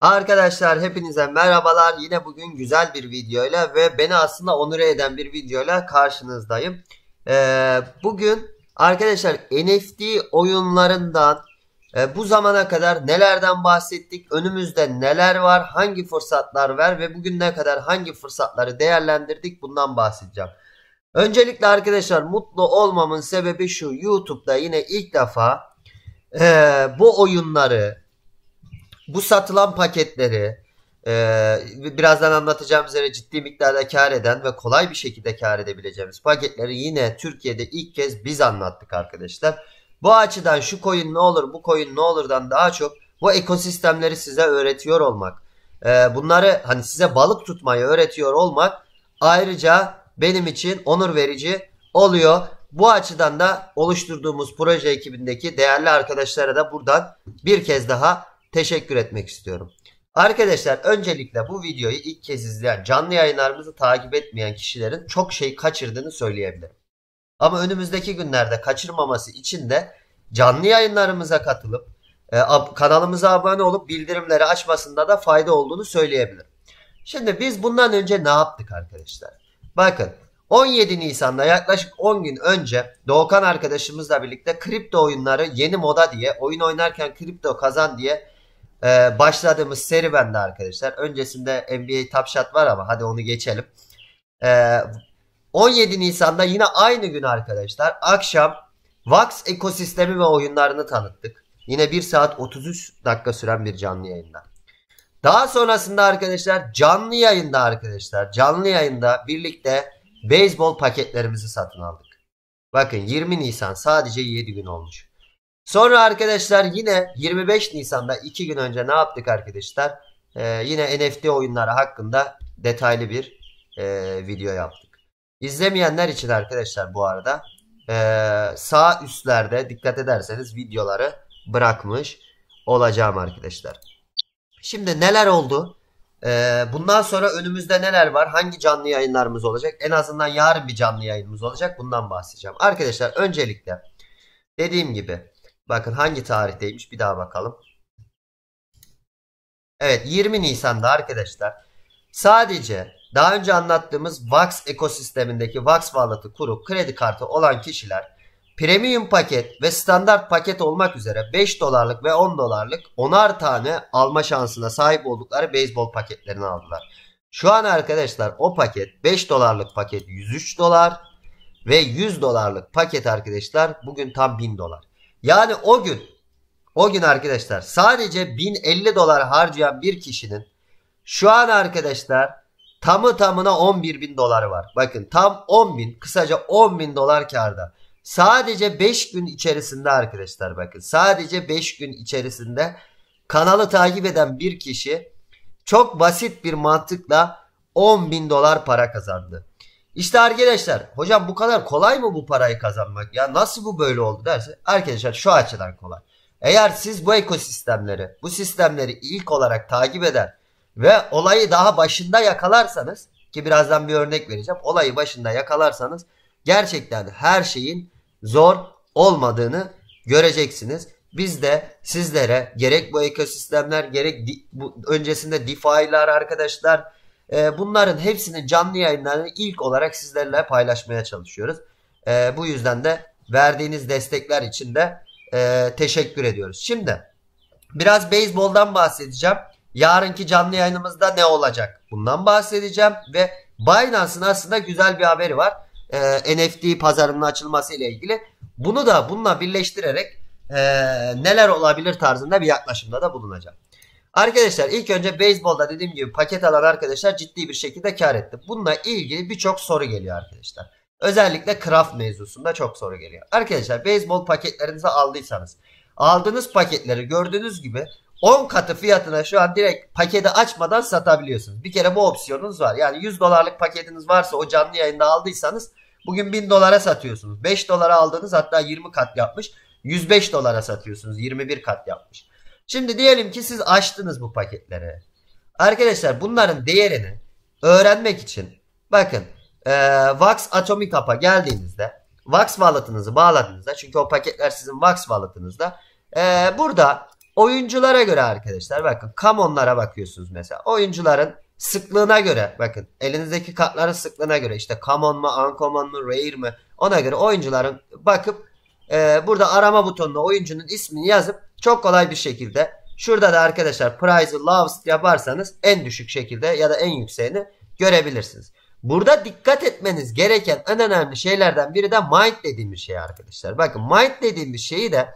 Arkadaşlar hepinize merhabalar. Yine bugün güzel bir videoyla ve beni aslında onur eden bir videoyla karşınızdayım. Ee, bugün arkadaşlar NFT oyunlarından e, bu zamana kadar nelerden bahsettik, önümüzde neler var, hangi fırsatlar var ve bugün ne kadar hangi fırsatları değerlendirdik bundan bahsedeceğim. Öncelikle arkadaşlar mutlu olmamın sebebi şu YouTube'da yine ilk defa e, bu oyunları bu satılan paketleri ee, birazdan anlatacağım üzere ciddi miktarda kar eden ve kolay bir şekilde kar edebileceğimiz paketleri yine Türkiye'de ilk kez biz anlattık arkadaşlar. Bu açıdan şu coin ne olur bu coin ne olurdan daha çok bu ekosistemleri size öğretiyor olmak. Ee, bunları hani size balık tutmayı öğretiyor olmak ayrıca benim için onur verici oluyor. Bu açıdan da oluşturduğumuz proje ekibindeki değerli arkadaşlara da buradan bir kez daha teşekkür etmek istiyorum. Arkadaşlar öncelikle bu videoyu ilk kez izleyen canlı yayınlarımızı takip etmeyen kişilerin çok şey kaçırdığını söyleyebilirim. Ama önümüzdeki günlerde kaçırmaması için de canlı yayınlarımıza katılıp e, kanalımıza abone olup bildirimleri açmasında da fayda olduğunu söyleyebilirim. Şimdi biz bundan önce ne yaptık arkadaşlar? Bakın 17 Nisan'da yaklaşık 10 gün önce Doğukan arkadaşımızla birlikte kripto oyunları yeni moda diye oyun oynarken kripto kazan diye e, başladığımız serüvende arkadaşlar. Öncesinde NBA Top Shot var ama hadi onu geçelim. E, ee, 17 Nisan'da yine aynı gün arkadaşlar akşam Vax ekosistemi ve oyunlarını tanıttık. Yine 1 saat 33 dakika süren bir canlı yayında. Daha sonrasında arkadaşlar canlı yayında arkadaşlar canlı yayında birlikte beyzbol paketlerimizi satın aldık. Bakın 20 Nisan sadece 7 gün olmuş. Sonra arkadaşlar yine 25 Nisan'da 2 gün önce ne yaptık arkadaşlar? Ee, yine NFT oyunları hakkında detaylı bir e, video yaptık. İzlemeyenler için arkadaşlar bu arada e, sağ üstlerde dikkat ederseniz videoları bırakmış olacağım arkadaşlar. Şimdi neler oldu? Ee, bundan sonra önümüzde neler var? Hangi canlı yayınlarımız olacak? En azından yarın bir canlı yayınımız olacak. Bundan bahsedeceğim. Arkadaşlar öncelikle dediğim gibi Bakın hangi tarihteymiş bir daha bakalım. Evet 20 Nisan'da arkadaşlar sadece daha önce anlattığımız VAX ekosistemindeki VAX Wallet'ı kurup kredi kartı olan kişiler premium paket ve standart paket olmak üzere 5 dolarlık ve 10 dolarlık 10'ar tane alma şansına sahip oldukları beyzbol paketlerini aldılar. Şu an arkadaşlar o paket 5 dolarlık paket 103 dolar ve 100 dolarlık paket arkadaşlar bugün tam 1000 dolar. Yani o gün o gün arkadaşlar sadece 1050 dolar harcayan bir kişinin şu an arkadaşlar tamı tamına 11 bin doları var. Bakın tam 10 bin kısaca 10 bin dolar karda. Sadece 5 gün içerisinde arkadaşlar bakın sadece 5 gün içerisinde kanalı takip eden bir kişi çok basit bir mantıkla 10 bin dolar para kazandı. İşte arkadaşlar hocam bu kadar kolay mı bu parayı kazanmak ya nasıl bu böyle oldu derse arkadaşlar şu açıdan kolay. Eğer siz bu ekosistemleri bu sistemleri ilk olarak takip eder ve olayı daha başında yakalarsanız ki birazdan bir örnek vereceğim olayı başında yakalarsanız gerçekten her şeyin zor olmadığını göreceksiniz. Biz de sizlere gerek bu ekosistemler gerek bu öncesinde DeFi'lar arkadaşlar e, bunların hepsinin canlı yayınlarını ilk olarak sizlerle paylaşmaya çalışıyoruz. E, bu yüzden de verdiğiniz destekler için de e, teşekkür ediyoruz. Şimdi biraz beyzboldan bahsedeceğim. Yarınki canlı yayınımızda ne olacak? Bundan bahsedeceğim ve Binance'ın aslında güzel bir haberi var. E, ee, NFT pazarının açılması ile ilgili. Bunu da bununla birleştirerek e, neler olabilir tarzında bir yaklaşımda da bulunacağım. Arkadaşlar ilk önce beyzbolda dediğim gibi paket alan arkadaşlar ciddi bir şekilde kar etti. Bununla ilgili birçok soru geliyor arkadaşlar. Özellikle craft mevzusunda çok soru geliyor. Arkadaşlar beyzbol paketlerinizi aldıysanız aldığınız paketleri gördüğünüz gibi 10 katı fiyatına şu an direkt paketi açmadan satabiliyorsunuz. Bir kere bu opsiyonunuz var. Yani 100 dolarlık paketiniz varsa o canlı yayında aldıysanız bugün 1000 dolara satıyorsunuz. 5 dolara aldığınız hatta 20 kat yapmış. 105 dolara satıyorsunuz. 21 kat yapmış. Şimdi diyelim ki siz açtınız bu paketleri. Arkadaşlar bunların değerini öğrenmek için bakın e, Vax Atomic App'a geldiğinizde Vax Wallet'ınızı bağladığınızda çünkü o paketler sizin Vax Wallet'ınızda e, burada oyunculara göre arkadaşlar bakın kamonlara bakıyorsunuz mesela oyuncuların sıklığına göre bakın elinizdeki kartların sıklığına göre işte common mu uncommon mu rare mi ona göre oyuncuların bakıp e, burada arama butonuna oyuncunun ismini yazıp çok kolay bir şekilde şurada da arkadaşlar Price'ı Loves yaparsanız en düşük şekilde ya da en yükseğini görebilirsiniz. Burada dikkat etmeniz gereken en önemli şeylerden biri de might dediğimiz şey arkadaşlar. Bakın might dediğimiz şeyi de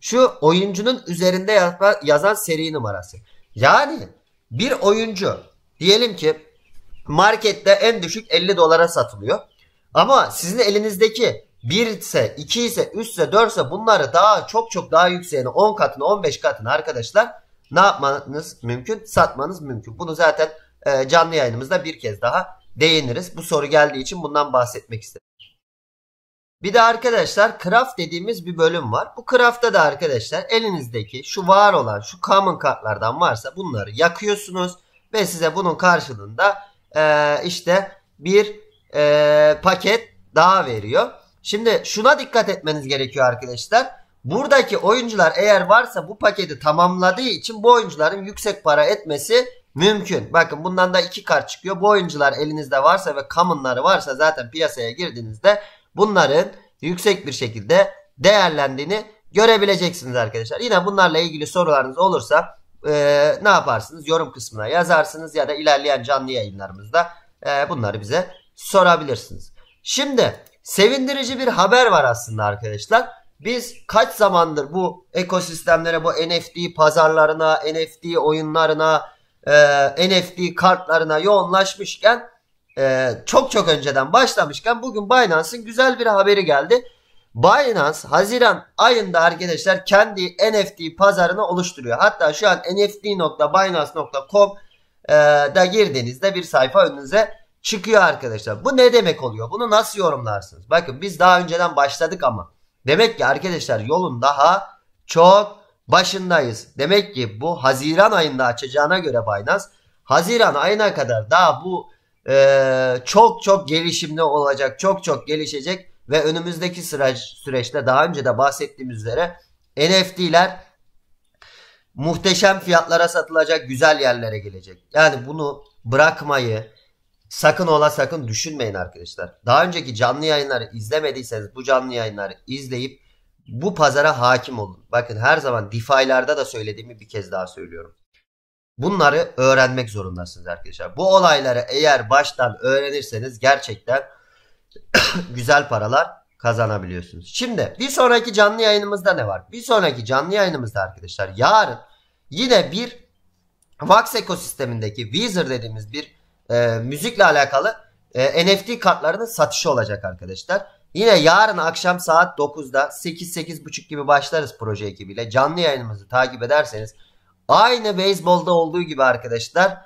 şu oyuncunun üzerinde yazan seri numarası. Yani bir oyuncu diyelim ki markette en düşük 50 dolara satılıyor. Ama sizin elinizdeki 1 ise 2 ise 3 ise 4 ise bunları daha çok çok daha yükseğine 10 katına 15 katını arkadaşlar ne yapmanız mümkün? Satmanız mümkün. Bunu zaten e, canlı yayınımızda bir kez daha değiniriz. Bu soru geldiği için bundan bahsetmek istedim. Bir de arkadaşlar craft dediğimiz bir bölüm var. Bu craft'ta da arkadaşlar elinizdeki şu var olan şu common kartlardan varsa bunları yakıyorsunuz. Ve size bunun karşılığında e, işte bir e, paket daha veriyor. Şimdi şuna dikkat etmeniz gerekiyor arkadaşlar. Buradaki oyuncular eğer varsa bu paketi tamamladığı için bu oyuncuların yüksek para etmesi mümkün. Bakın bundan da iki kart çıkıyor. Bu oyuncular elinizde varsa ve common'ları varsa zaten piyasaya girdiğinizde bunların yüksek bir şekilde değerlendiğini görebileceksiniz arkadaşlar. Yine bunlarla ilgili sorularınız olursa e, ne yaparsınız? Yorum kısmına yazarsınız ya da ilerleyen canlı yayınlarımızda e, bunları bize sorabilirsiniz. Şimdi sevindirici bir haber var aslında arkadaşlar. Biz kaç zamandır bu ekosistemlere, bu NFT pazarlarına, NFT oyunlarına, e, NFT kartlarına yoğunlaşmışken e, çok çok önceden başlamışken bugün Binance'ın güzel bir haberi geldi. Binance Haziran ayında arkadaşlar kendi NFT pazarını oluşturuyor. Hatta şu an NFT.Binance.com'da e, girdiğinizde bir sayfa önünüze çıkıyor arkadaşlar. Bu ne demek oluyor? Bunu nasıl yorumlarsınız? Bakın biz daha önceden başladık ama. Demek ki arkadaşlar yolun daha çok başındayız. Demek ki bu Haziran ayında açacağına göre Binance Haziran ayına kadar daha bu e, çok çok gelişimli olacak. Çok çok gelişecek ve önümüzdeki süreç, süreçte daha önce de bahsettiğimiz üzere NFT'ler muhteşem fiyatlara satılacak, güzel yerlere gelecek. Yani bunu bırakmayı, Sakın ola sakın düşünmeyin arkadaşlar. Daha önceki canlı yayınları izlemediyseniz bu canlı yayınları izleyip bu pazara hakim olun. Bakın her zaman defaylarda da söylediğimi bir kez daha söylüyorum. Bunları öğrenmek zorundasınız arkadaşlar. Bu olayları eğer baştan öğrenirseniz gerçekten güzel paralar kazanabiliyorsunuz. Şimdi bir sonraki canlı yayınımızda ne var? Bir sonraki canlı yayınımızda arkadaşlar yarın yine bir Vax ekosistemindeki Weezer dediğimiz bir e, müzikle alakalı e, NFT kartlarının satışı olacak arkadaşlar. Yine yarın akşam saat 9'da 8-8.30 gibi başlarız proje ekibiyle. Canlı yayınımızı takip ederseniz aynı beyzbolda olduğu gibi arkadaşlar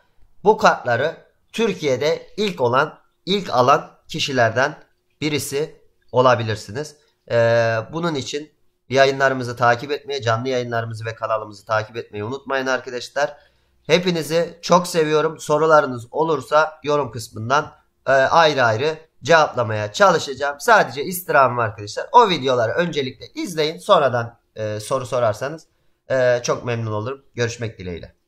bu kartları Türkiye'de ilk olan ilk alan kişilerden birisi olabilirsiniz. Ee, bunun için yayınlarımızı takip etmeyi, canlı yayınlarımızı ve kanalımızı takip etmeyi unutmayın arkadaşlar. Hepinizi çok seviyorum. Sorularınız olursa yorum kısmından e, ayrı ayrı cevaplamaya çalışacağım. Sadece istirham arkadaşlar. O videoları öncelikle izleyin. Sonradan e, soru sorarsanız e, çok memnun olurum. Görüşmek dileğiyle.